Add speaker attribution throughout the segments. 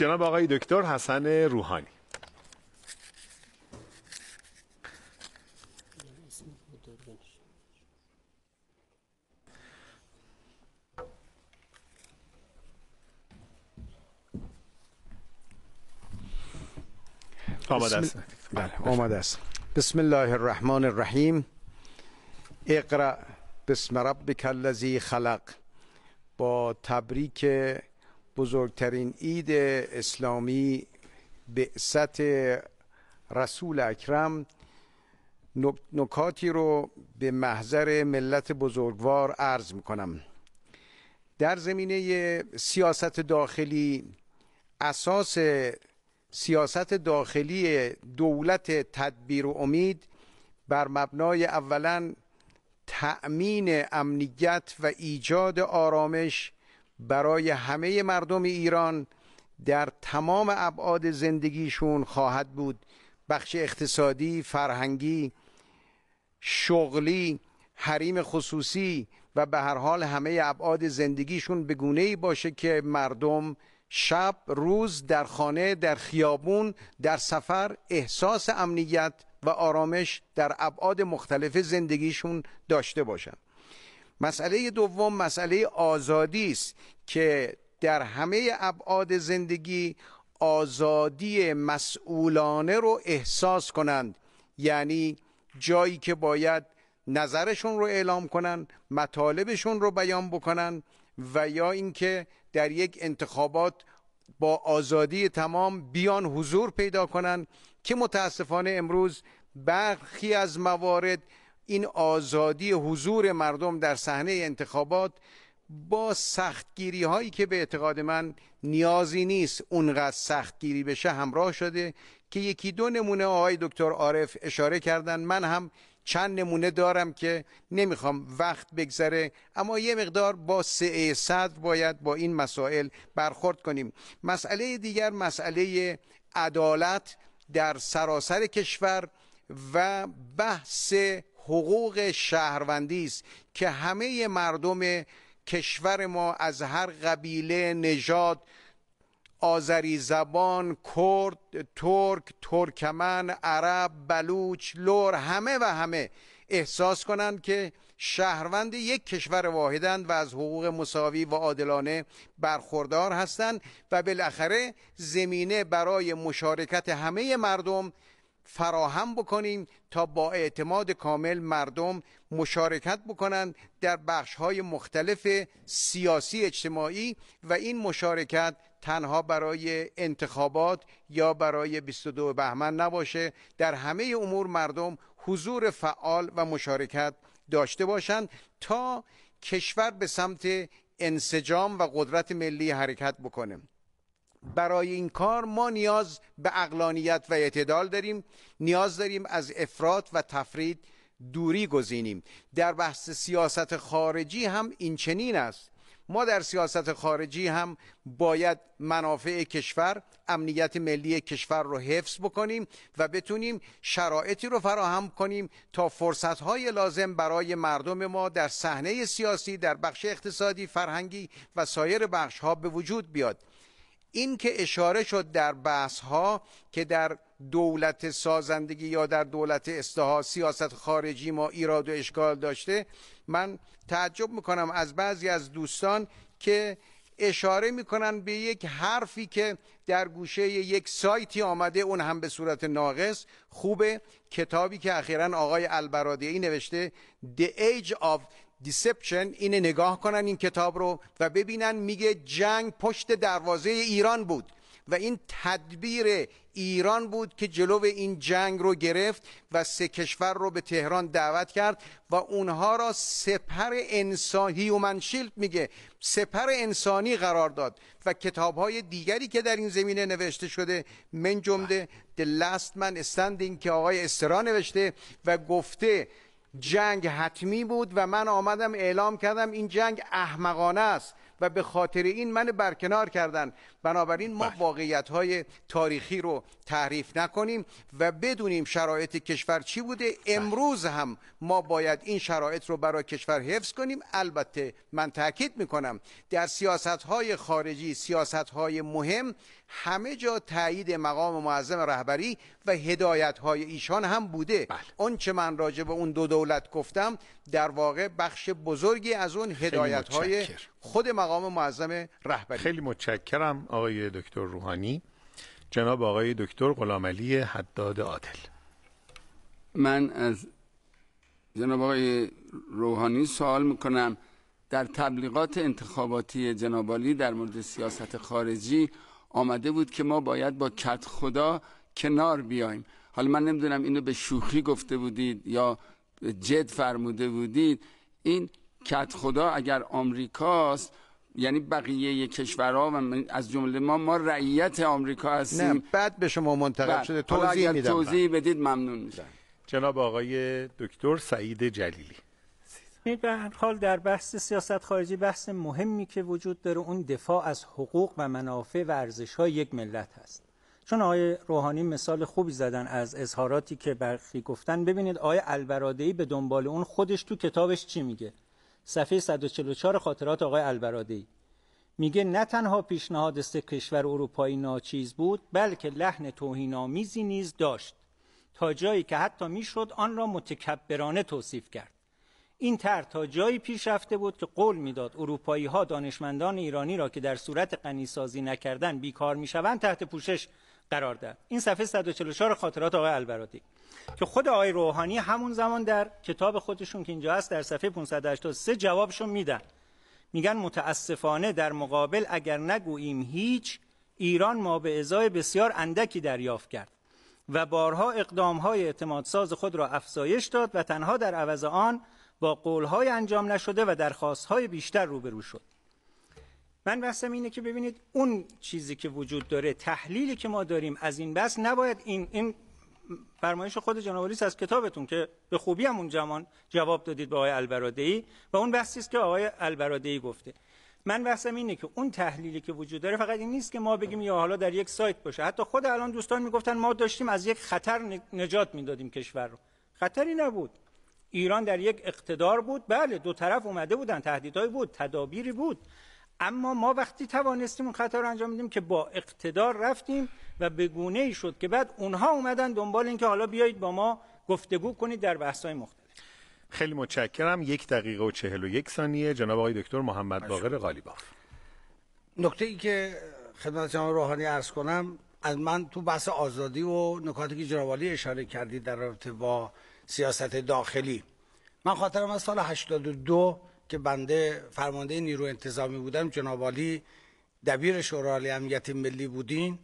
Speaker 1: جناب آقای دکتر حسن روحانی آماده است بله،
Speaker 2: بسم الله الرحمن الرحیم اقرا بسم ربک الذی خلق با تبریک بزرگترین عید اسلامی به سطح رسول اکرم نکاتی رو به محضر ملت بزرگوار عرض میکنم در زمینه سیاست داخلی اساس سیاست داخلی دولت تدبیر و امید بر مبنای اولا تأمین امنیت و ایجاد آرامش برای همه مردم ایران در تمام ابعاد زندگیشون خواهد بود بخش اقتصادی، فرهنگی، شغلی، حریم خصوصی و به هر حال همه ابعاد زندگیشون به گونه ای باشه که مردم شب روز در خانه در خیابون در سفر احساس امنیت و آرامش در ابعاد مختلف زندگیشون داشته باشند مسئله دوم مسئله آزادی است که در همه ابعاد زندگی آزادی مسئولانه رو احساس کنند یعنی جایی که باید نظرشون رو اعلام کنند، مطالبشون رو بیان بکنند و یا اینکه در یک انتخابات با آزادی تمام بیان حضور پیدا کنند که متاسفانه امروز برخی از موارد این آزادی حضور مردم در صحنه انتخابات با سختگیری هایی که به اعتقاد من نیازی نیست اونقدر سختگیری بشه همراه شده که یکی دو نمونه آقای دکتر عارف اشاره کردن من هم چند نمونه دارم که نمیخوام وقت بگذره اما یه مقدار با سعه صدر باید با این مسائل برخورد کنیم مسئله دیگر مسئله عدالت در سراسر کشور و بحث حقوق شهروندی است که همه مردم کشور ما از هر قبیله نژاد آذری زبان کرد ترک ترکمن عرب بلوچ لور همه و همه احساس کنند که شهروند یک کشور واحدند و از حقوق مساوی و عادلانه برخوردار هستند و بالاخره زمینه برای مشارکت همه مردم فراهم بکنیم تا با اعتماد کامل مردم مشارکت بکنند در بخش های مختلف سیاسی اجتماعی و این مشارکت تنها برای انتخابات یا برای 22 بهمن نباشه در همه امور مردم حضور فعال و مشارکت داشته باشند تا کشور به سمت انسجام و قدرت ملی حرکت بکنه برای این کار ما نیاز به اقلانیت و اعتدال داریم نیاز داریم از افراد و تفرید دوری گزینیم در بحث سیاست خارجی هم این چنین است ما در سیاست خارجی هم باید منافع کشور امنیت ملی کشور رو حفظ بکنیم و بتونیم شرایطی رو فراهم کنیم تا فرصتهای لازم برای مردم ما در صحنه سیاسی در بخش اقتصادی فرهنگی و سایر بخشها به وجود بیاد این که اشاره شد در بحث ها که در دولت سازندگی یا در دولت استها سیاست خارجی ما ایراد و اشکال داشته من تعجب میکنم از بعضی از دوستان که اشاره میکنن به یک حرفی که در گوشه یک سایتی آمده اون هم به صورت ناقص خوبه کتابی که اخیرا آقای البرادعی نوشته The Age of دیسپشن اینه نگاه کنن این کتاب رو و ببینن میگه جنگ پشت دروازه ایران بود و این تدبیر ایران بود که جلو این جنگ رو گرفت و سه کشور رو به تهران دعوت کرد و اونها را سپر انسانی هیومن شیلد میگه سپر انسانی قرار داد و کتاب های دیگری که در این زمینه نوشته شده من جمله The Last Man Standing که آقای استرا نوشته و گفته جنگ حتمی بود و من آمدم اعلام کردم این جنگ احمقانه است و به خاطر این من برکنار کردن بنابراین ما بله. واقعیت های تاریخی رو تحریف نکنیم و بدونیم شرایط کشور چی بوده بله. امروز هم ما باید این شرایط رو برای کشور حفظ کنیم البته من تاکید میکنم در سیاست های خارجی سیاست های مهم همه جا تایید مقام معظم رهبری و هدایت های ایشان هم بوده بله. اون چه من راجع به اون دو دولت گفتم در واقع بخش بزرگی از اون هدایت های خود مقام معظم
Speaker 1: رهبری خیلی متشکرم آقای دکتر روحانی جناب آقای دکتر غلامعلی حداد عادل
Speaker 3: من از جناب آقای روحانی سوال میکنم در تبلیغات انتخاباتی علی در مورد سیاست خارجی آمده بود که ما باید با کت خدا کنار بیایم حالا من نمیدونم اینو به شوخی گفته بودید یا جد فرموده بودید این کت خدا اگر آمریکاست یعنی بقیه کشورها و از جمله ما ما رعیت آمریکا هستیم نه
Speaker 2: بعد به شما منتقل شده توضیح میدم
Speaker 3: توضیح
Speaker 1: بله. بدید ممنون میشم جناب آقای دکتر سعید جلیلی به حال در بحث سیاست خارجی بحث مهمی که وجود داره اون دفاع از حقوق و منافع و ارزش‌های یک ملت هست چون آقای روحانی مثال خوبی زدن از اظهاراتی که برخی گفتن ببینید آقای البرادعی به دنبال اون خودش تو کتابش چی میگه صفحه 144 خاطرات آقای البرادی میگه نه تنها پیشنهاد سه کشور اروپایی ناچیز بود بلکه لحن توهینآمیزی نیز داشت تا جایی که حتی میشد آن را متکبرانه توصیف کرد این تر تا جایی پیش رفته بود که قول میداد اروپایی ها دانشمندان ایرانی را که در صورت غنیسازی نکردن بیکار میشوند تحت پوشش قرار داد این صفحه 144 خاطرات آقای البرادی که خود آقای روحانی همون زمان در کتاب خودشون که اینجا هست در صفحه 583 جوابشون میدن میگن متاسفانه در مقابل اگر نگوییم هیچ ایران ما به ازای بسیار اندکی دریافت کرد و بارها اقدامهای اعتمادساز خود را افزایش داد و تنها در عوض آن با های انجام نشده و درخواستهای بیشتر روبرو شد من بحثم اینه که ببینید اون چیزی که وجود داره تحلیلی که ما داریم از این بس نباید این این فرمایش خود جناب از کتابتون که به خوبی هم اون جواب دادید به آقای البرادعی و اون بحثی است که آقای البرادعی گفته من بحثم اینه که اون تحلیلی که وجود داره فقط این نیست که ما بگیم یا حالا در یک سایت باشه حتی خود الان دوستان میگفتن ما داشتیم از یک خطر نجات میدادیم کشور رو خطری نبود ایران در یک اقتدار بود بله دو طرف اومده بودن تهدیدای بود تدابیری بود اما ما وقتی توانستیم اون خطا رو انجام بدیم که با اقتدار رفتیم و به گونه ای شد که بعد اونها اومدن دنبال اینکه حالا بیایید با ما گفتگو کنید در بحث های مختلف خیلی متشکرم یک دقیقه و چهل و یک ثانیه جناب آقای دکتر محمد باقر غالیباف نکته ای که
Speaker 3: خدمت جناب روحانی عرض کنم از من تو بحث آزادی و نکاتی که جناب اشاره کردی در رابطه با سیاست داخلی من خاطرم از سال 82 که بنده فرمانده نیرو انتظامی بودم جناب عالی دبیر شورای امنیت ملی بودین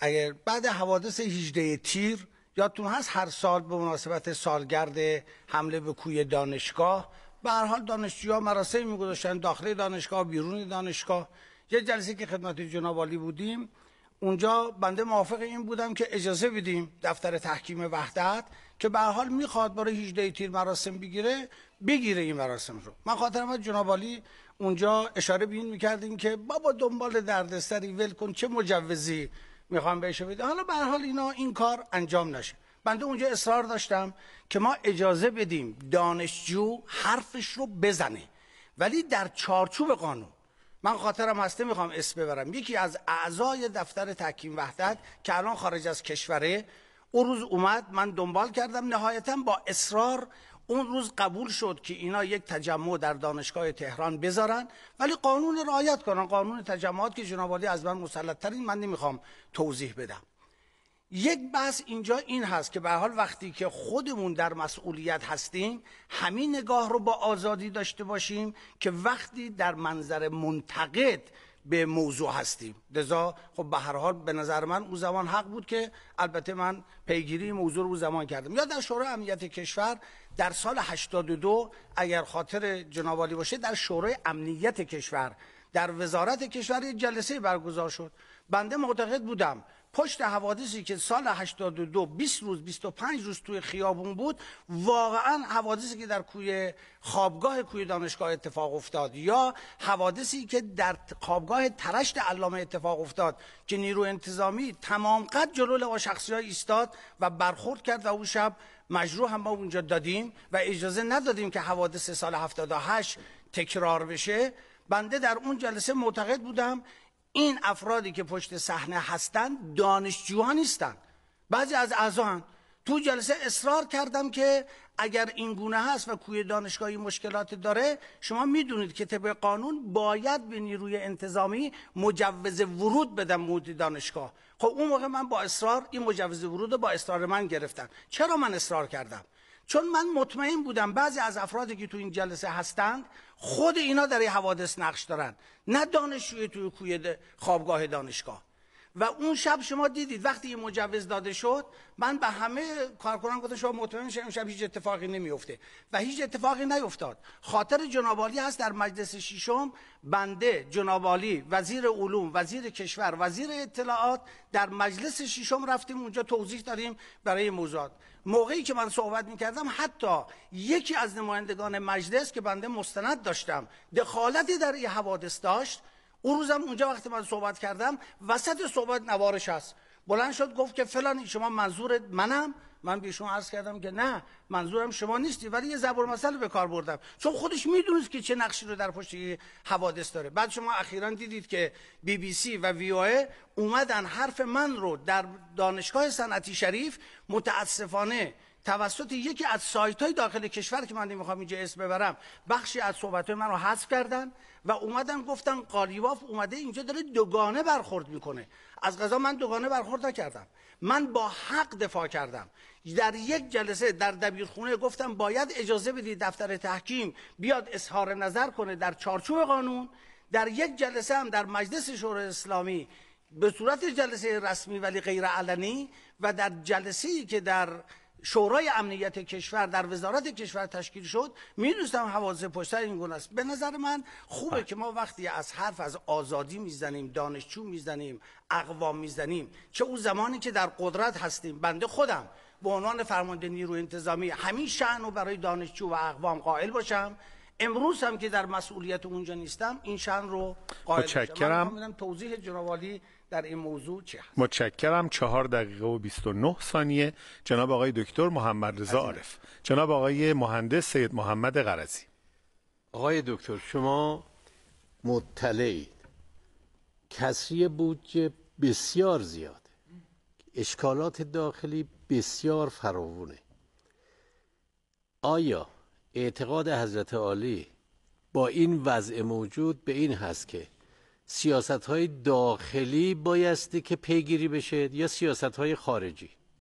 Speaker 3: اگر بعد حوادث 18 تیر یادتون هست هر سال به مناسبت سالگرد حمله به کوی دانشگاه به هر حال دانشجوها مراسمی میگذاشتن داخل دانشگاه بیرون دانشگاه یه جلسه که خدمت جناب بودیم اونجا بنده موافق این بودم که اجازه بدیم دفتر تحکیم وحدت که به حال میخواد برای 18 تیر مراسم بگیره بگیره این مراسم رو من خاطرم از جناب اونجا اشاره بین میکردیم که بابا دنبال دردسری ول کن چه مجوزی میخوام بهش بده حالا به حال اینا این کار انجام نشه بنده اونجا اصرار داشتم که ما اجازه بدیم دانشجو حرفش رو بزنه ولی در چارچوب قانون من خاطرم هسته میخوام اسم ببرم یکی از اعضای دفتر تحکیم وحدت که الان خارج از کشوره اون روز اومد من دنبال کردم نهایتا با اصرار اون روز قبول شد که اینا یک تجمع در دانشگاه تهران بذارن ولی قانون رعایت کنن قانون تجمعات که جناب از من مسلط ترین من نمیخوام توضیح بدم یک بحث اینجا این هست که به حال وقتی که خودمون در مسئولیت هستیم همین نگاه رو با آزادی داشته باشیم که وقتی در منظر منتقد به موضوع هستیم دزا خب به هر حال به نظر من او زمان حق بود که البته من پیگیری موضوع رو زمان کردم یا در شورای امنیت کشور در سال 82 اگر خاطر جناب باشه در شورای امنیت کشور در وزارت کشور یک جلسه برگزار شد بنده معتقد بودم پشت حوادثی که سال 82 20 روز 25 روز توی خیابون بود واقعا حوادثی که در کوی خوابگاه کوی دانشگاه اتفاق افتاد یا حوادثی که در خوابگاه ترشت علامه اتفاق افتاد که نیرو انتظامی تمام قد جلو شخصی های ایستاد و برخورد کرد و اون شب مجروح هم ما اونجا دادیم و اجازه ندادیم که حوادث سال 78 تکرار بشه بنده در اون جلسه معتقد بودم این افرادی که پشت صحنه هستند دانشجوها نیستند بعضی از اعضا تو جلسه اصرار کردم که اگر این گونه هست و کوی دانشگاهی مشکلات داره شما میدونید که طبق قانون باید به نیروی انتظامی مجوز ورود بدم مودی دانشگاه خب اون موقع من با اصرار این مجوز ورود با اصرار من گرفتم چرا من اصرار کردم چون من مطمئن بودم بعضی از افرادی که تو این جلسه هستند خود اینا در این حوادث نقش دارند نه دانشوی توی کوی خوابگاه دانشگاه و اون شب شما دیدید وقتی این مجوز داده شد من به همه کارکنان گفتم شما مطمئن شید شب هیچ اتفاقی نمیفته و هیچ اتفاقی نیفتاد خاطر جنابالی هست در مجلس ششم بنده جنابالی وزیر علوم وزیر کشور وزیر اطلاعات در مجلس ششم رفتیم اونجا توضیح داریم برای موضوعات موقعی که من صحبت میکردم حتی یکی از نمایندگان مجلس که بنده مستند داشتم دخالتی در این حوادث داشت اون روزم اونجا وقتی من صحبت کردم وسط صحبت نوارش هست بلند شد گفت که فلان شما منظور منم من به شما عرض کردم که نه منظورم شما نیستی ولی یه زبر مسئله به کار بردم چون خودش میدونست که چه نقشی رو در پشت حوادث داره بعد شما اخیرا دیدید که بی بی سی و وی اومدن حرف من رو در دانشگاه صنعتی شریف متاسفانه توسط یکی از سایت های داخل کشور که من نمیخوام اینجا اسم ببرم بخشی از صحبت های من رو حذف کردن و اومدن گفتن قالیباف اومده اینجا داره دوگانه برخورد میکنه از غذا من دوگانه برخورد نکردم من با حق دفاع کردم در یک جلسه در دبیرخونه گفتم باید اجازه بدید دفتر تحکیم بیاد اظهار نظر کنه در چارچوب قانون در یک جلسه هم در مجلس شورای اسلامی به صورت جلسه رسمی ولی غیر علنی و در جلسه‌ای که در شورای امنیت کشور در وزارت کشور تشکیل شد میدونستم حواظه پشتر این گونه است به نظر من خوبه بله. که ما وقتی از حرف از آزادی میزنیم دانشجو میزنیم اقوام میزنیم چه اون زمانی که در قدرت هستیم بنده خودم به عنوان فرمانده نیروی انتظامی همین شعن رو برای دانشجو و اقوام قائل باشم امروز هم که در مسئولیت اونجا نیستم این شعن رو قائل متشکرم. توضیح جناب در این موضوع چه هست
Speaker 1: متشکرم چهار دقیقه و 29 ثانیه جناب آقای دکتر محمد رضا عارف جناب آقای مهندس سید محمد غرزی آقای دکتر شما مطلعید کسری بودجه بسیار زیاد اشکالات داخلی بسیار فراوونه
Speaker 3: آیا اعتقاد حضرت عالی با این وضع موجود به این هست که سیاست های داخلی بایستی که پیگیری بشه یا سیاست های خارجی